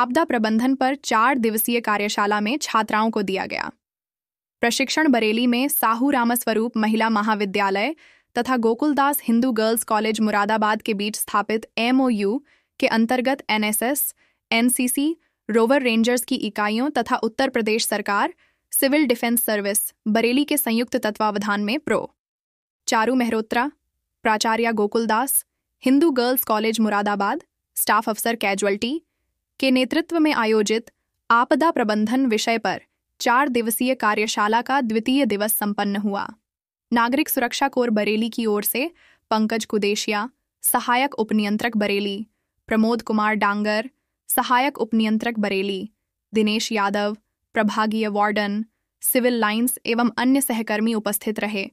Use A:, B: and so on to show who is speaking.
A: आपदा प्रबंधन पर चार दिवसीय कार्यशाला में छात्राओं को दिया गया प्रशिक्षण बरेली में साहू रामस्वरूप महिला महाविद्यालय तथा गोकुलदास हिंदू गर्ल्स कॉलेज मुरादाबाद के बीच स्थापित एमओयू के अंतर्गत एनएसएस एनसीसी रोवर रेंजर्स की इकाइयों तथा उत्तर प्रदेश सरकार सिविल डिफेंस सर्विस बरेली के संयुक्त तत्वावधान में प्रो चारू मेहरोत्रा प्राचार्य Gokuldas Hindu Girls College Moradabad staff अफसर कैजुअल्टी के नेतृत्व में आयोजित आपदा प्रबंधन विषय पर चार दिवसीय कार्यशाला का द्वितीय दिवस संपन्न हुआ नागरिक सुरक्षा कोर बरेली की ओर से पंकज कुदेशिया सहायक उपनियंत्रक बरेली प्रमोद कुमार डांगर सहायक उपनियंत्रक बरेली दिनेश यादव प्रभागीय वार्डन सिविल लाइंस एवं अन्य सहकर्मी
B: उपस्थित
C: रहे